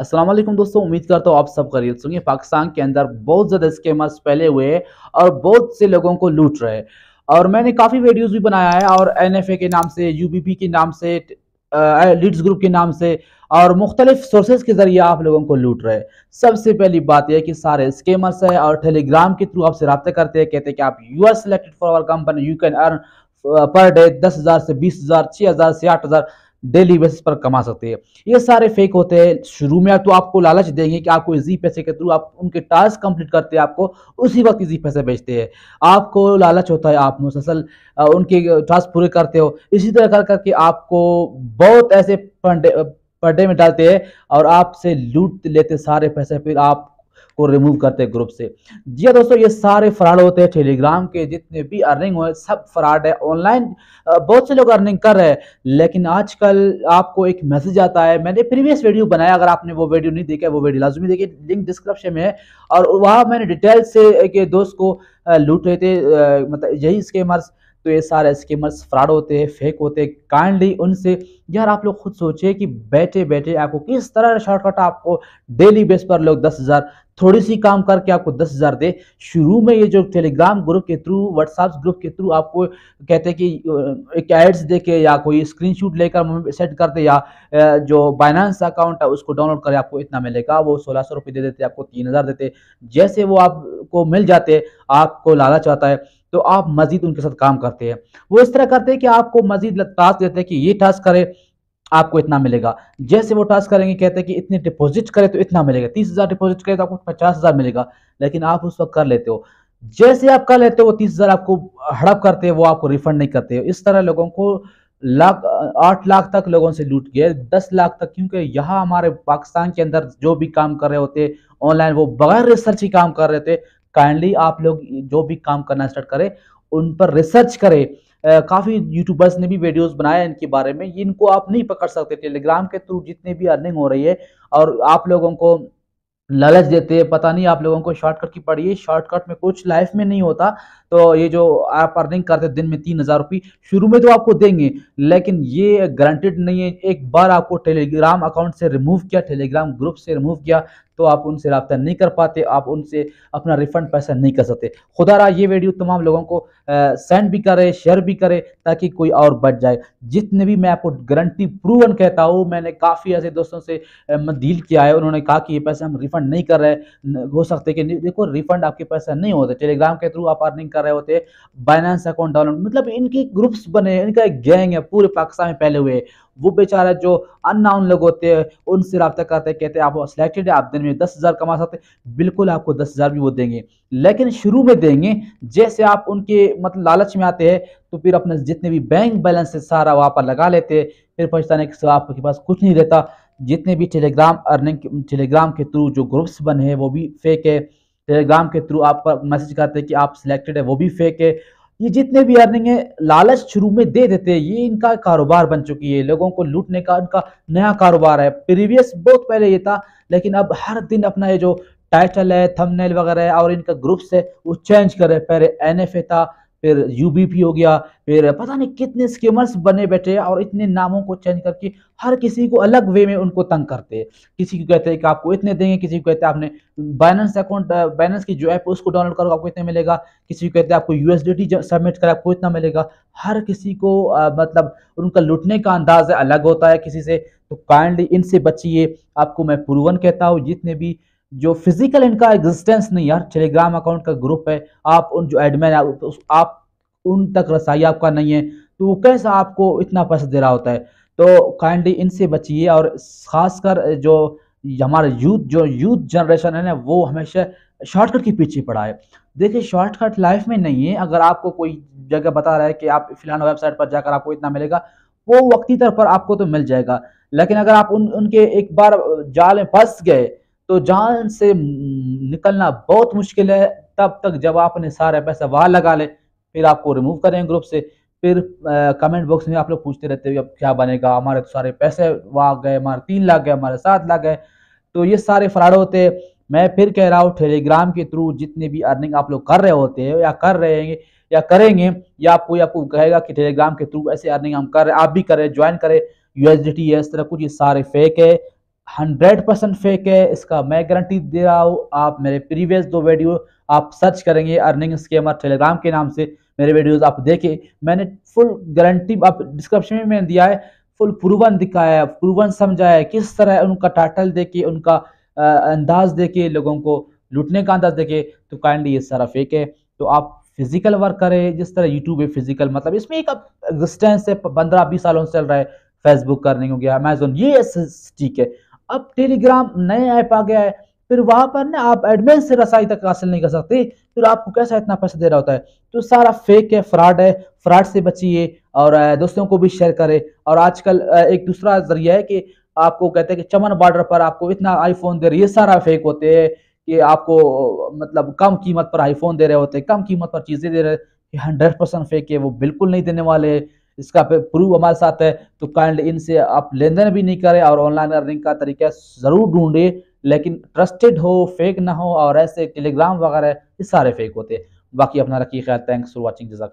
असलम दोस्तों उम्मीद करता हूँ आप सब करिए सुनिए पाकिस्तान के अंदर बहुत ज़्यादा स्कैमर्स फैले हुए और बहुत से लोगों को लूट रहे और मैंने काफ़ी वीडियोस भी बनाया है और एनएफए के नाम से यूबीपी के नाम से लीड्स ग्रुप के नाम से और मुख्तलिफ सोर्सेज के ज़रिए आप लोगों को लूट रहे सबसे पहली बात यह कि सारे स्केमर्स हैं और टेलीग्राम के थ्रू आपसे रबते करते हैं कहते हैं कि आप you are selected for our company you can earn per day दस हज़ार से बीस हज़ार छः हज़ार से आठ हज़ार डेली बेसिस पर कमा सकते हैं ये सारे फेक होते हैं शुरू में तो आपको लालच देंगे कि आपको इजी पैसे के थ्रू आप उनके टास्क कंप्लीट करते हैं आपको उसी वक्त इजी पैसे भेजते हैं आपको लालच होता है आप मुसलसल उनके टास्क पूरे करते हो इसी तरह कर करके आपको बहुत ऐसे पंडे पर्डे में डालते हैं और आपसे लूट लेते सारे पैसे फिर आप को रिमूव करते हैं ग्रुप से जी हाँ दोस्तों ये सारे फ्रॉड होते हैं टेलीग्राम के जितने भी अर्निंग हुए सब फ्रॉड है ऑनलाइन बहुत से लोग अर्निंग कर रहे हैं लेकिन आजकल आपको एक मैसेज आता है मैंने प्रीवियस वीडियो बनाया अगर आपने वो वीडियो नहीं देखा वो वीडियो लाजमी देखिए लिंक डिस्क्रिप्शन में है और वहाँ मैंने डिटेल से एक दोस्त को लूट रहे थे मतलब यही स्केमर्स तो ये सारे स्कीमर्स फ्रॉड होते हैं फेक होते हैं काइंडली उनसे यार आप लोग खुद सोचिए कि बैठे बैठे आपको किस तरह शॉर्टकट आपको डेली बेस पर लोग दस हज़ार थोड़ी सी काम करके आपको दस हजार दे शुरू में ये जो टेलीग्राम ग्रुप के थ्रू व्हाट्सएप ग्रुप के थ्रू आपको कहते हैं कि एक एड्स दे के या कोई स्क्रीनशॉट लेकर सेट कर दे या जो बाइनांस अकाउंट है उसको डाउनलोड करें आपको इतना मिलेगा वो सोलह सौ रुपये दे देते आपको तीन हजार देते जैसे वो आपको मिल जाते आपको लालच आता है तो आप मजीद उनके साथ काम करते हैं वो इस तरह करते हैं कि आपको मजीद टास्क देते हैं कि ये टास्क करें आपको इतना मिलेगा जैसे वो टास्क करेंगे कहते हैं कि इतने डिपॉजिट करें तो इतना मिलेगा तीस हज़ार डिपॉजिट करें तो आपको पचास हज़ार मिलेगा लेकिन आप उस वक्त कर लेते हो जैसे आप कर लेते हो वो तीस हज़ार आपको हड़प करते हैं वो आपको रिफंड नहीं करते हो इस तरह लोगों को लाख आठ लाख तक लोगों से लूट गए दस लाख तक क्योंकि यहाँ हमारे पाकिस्तान के अंदर जो भी काम कर रहे होते ऑनलाइन वो बगैर रिसर्च ही काम कर रहे थे काइंडली आप लोग जो भी काम करना स्टार्ट करें उन पर रिसर्च करें काफ़ी यूट्यूबर्स ने भी वीडियोस बनाए इनके बारे में इनको आप नहीं पकड़ सकते टेलीग्राम के थ्रू जितनी भी अर्निंग हो रही है और आप लोगों को लालच देते हैं पता नहीं आप लोगों को शॉर्टकट की पड़ी है शॉर्टकट में कुछ लाइफ में नहीं होता तो ये जो आप अर्निंग करते दिन में तीन हज़ार रुपये शुरू में तो आपको देंगे लेकिन ये गारंटेड नहीं है एक बार आपको टेलीग्राम अकाउंट से रिमूव किया टेलीग्राम ग्रुप से रिमूव किया तो आप उनसे रबता नहीं कर पाते आप उनसे अपना रिफंड पैसा नहीं कर सकते खुदा रहा ये वीडियो तमाम लोगों को सेंड भी करे शेयर भी करे ताकि कोई और बच जाए जितने भी मैं आपको गारंटी प्रूवन कहता हूँ मैंने काफ़ी ऐसे दोस्तों से डील किया है उन्होंने कहा कि ये पैसे हम रिफंड नहीं कर रहे हो सकते कि देखो रिफंड आपके पैसा नहीं होते टेलीग्राम के थ्रू आप अर्निंग कर रहे होते बाइनेंस अकाउंट डाउनलोड मतलब इनकी ग्रुप्स बने इनका एक गैंग है पूरे पाकिस्तान में फैले हुए वो बेचारा जो अननाउन लोग होते हैं उनसे रब्ता करते कहते हैं आप सिलेक्टेड है आप दिन में दस हज़ार कमा सकते बिल्कुल आपको दस हज़ार भी वो देंगे लेकिन शुरू में देंगे जैसे आप उनके मतलब लालच में आते हैं तो फिर अपने जितने भी बैंक बैलेंस है सारा वहाँ पर लगा लेते फिर पछताने के सिवा आपके पास कुछ नहीं रहता जितने भी टेलीग्राम अर्निंग टेलीग्राम के थ्रू जो ग्रुप्स बने हैं वो भी फेक है टेलीग्राम के थ्रू आप मैसेज करते हैं कि आप सिलेक्टेड है वो भी फेक है ये जितने भी अर्निंग है लालच शुरू में दे देते हैं ये इनका कारोबार बन चुकी है लोगों को लूटने का इनका नया कारोबार है प्रीवियस बहुत पहले ये था लेकिन अब हर दिन अपना ये जो टाइटल है थंबनेल वगैरह है और इनका ग्रुप्स है वो चेंज कर रहे पहले एन था फिर पी हो गया फिर पता नहीं कितने स्कीमर्स बने बैठे हैं और इतने नामों को चेंज करके हर किसी को अलग वे में उनको तंग करते हैं किसी को कहते हैं कि आपको इतने देंगे किसी को कहते हैं आपने बैलेंस अकाउंट बैलेंस की जो ऐप उसको डाउनलोड करो आपको इतना मिलेगा किसी को कहते हैं आपको यूएसडीटी सबमिट करें आपको इतना मिलेगा हर किसी को आ, मतलब उनका लुटने का अंदाज अलग होता है किसी से तो काइंडली इनसे बचिए आपको मैं प्रूवन कहता हूँ जितने भी जो फिजिकल इनका एग्जिस्टेंस नहीं यार टेलीग्राम अकाउंट का ग्रुप है आप उन जो एडमिन है आप उन तक रसाई आपका नहीं है तो वो कैसा आपको इतना पैसा दे रहा होता है तो काइंडली इनसे बचिए और खासकर जो हमारे यूथ जो यूथ जनरेशन है ना वो हमेशा शॉर्टकट के पीछे पड़ा है देखिए शॉर्टकट लाइफ में नहीं है अगर आपको कोई जगह बता रहा है कि आप फिलहाल वेबसाइट पर जाकर आपको इतना मिलेगा वो वक्ती तौर पर आपको तो मिल जाएगा लेकिन अगर आप उन उनके एक बार जाल में फंस गए तो जान से निकलना बहुत मुश्किल है तब तक जब आपने सारा पैसा वहाँ लगा ले फिर आपको रिमूव करें ग्रुप से फिर आ, कमेंट बॉक्स में आप लोग पूछते रहते हो अब क्या बनेगा हमारे तो सारे पैसे वहाँ गए हमारे तीन लाख गए हमारे सात लाख गए तो ये सारे फ्रॉड होते हैं मैं फिर कह रहा हूँ टेलीग्राम के थ्रू जितने भी अर्निंग आप लोग कर रहे होते हैं या कर रहे हैं या करेंगे या कोई आपको कहेगा कि टेलीग्राम के थ्रू ऐसे अर्निंग हम कर रहे हैं आप भी करें ज्वाइन करें यूएसडीटी है इस तरह कुछ ये सारे फेक है हंड्रेड परसेंट फेक है इसका मैं गारंटी दे रहा हूँ आप मेरे प्रीवियस दो वीडियो आप सर्च करेंगे अर्निंग स्केमर टेलीग्राम के नाम से मेरे वीडियोस आप देखें मैंने फुल गारंटी आप डिस्क्रिप्शन में मैंने दिया है फुल प्रूवन दिखाया है प्रूवन समझाया है किस तरह उनका टाइटल देके उनका अंदाज देके लोगों को लूटने का अंदाज देखे तो काइंडली ये सारा फेक है तो आप फिजिकल वर्क करें जिस तरह यूट्यूब है फिजिकल मतलब इसमें एक एग्जिस्टेंस है पंद्रह बीस सालों से चल रहा है फेसबुक करने हो गया अमेजोन ये ठीक है अब टेलीग्राम नए ऐप आ गया है फिर वहां पर ना आप एडवांस से रसाई तक हासिल नहीं कर सकते फिर आपको कैसा इतना पैसा दे रहा होता है तो सारा फेक है फ्रॉड है फ्रॉड से बचिए और दोस्तों को भी शेयर करें और आजकल एक दूसरा जरिया है कि आपको कहते हैं कि चमन बॉर्डर पर आपको इतना आईफोन दे रही है सारा फेक होते हैं कि आपको मतलब कम कीमत पर आईफोन दे रहे होते हैं कम कीमत पर चीज़ें दे रहे हंड्रेड परसेंट फेक है वो बिल्कुल नहीं देने वाले इसका प्रूफ हमारे साथ है तो काइंडली इनसे आप लेन देन भी नहीं करें और ऑनलाइन अर्निंग का तरीका जरूर ढूंढे लेकिन ट्रस्टेड हो फेक ना हो और ऐसे टेलीग्राम वगैरह ये सारे फेक होते हैं बाकी अपना रखिए ख्याल थैंक्स फॉर वॉचिंग जजाक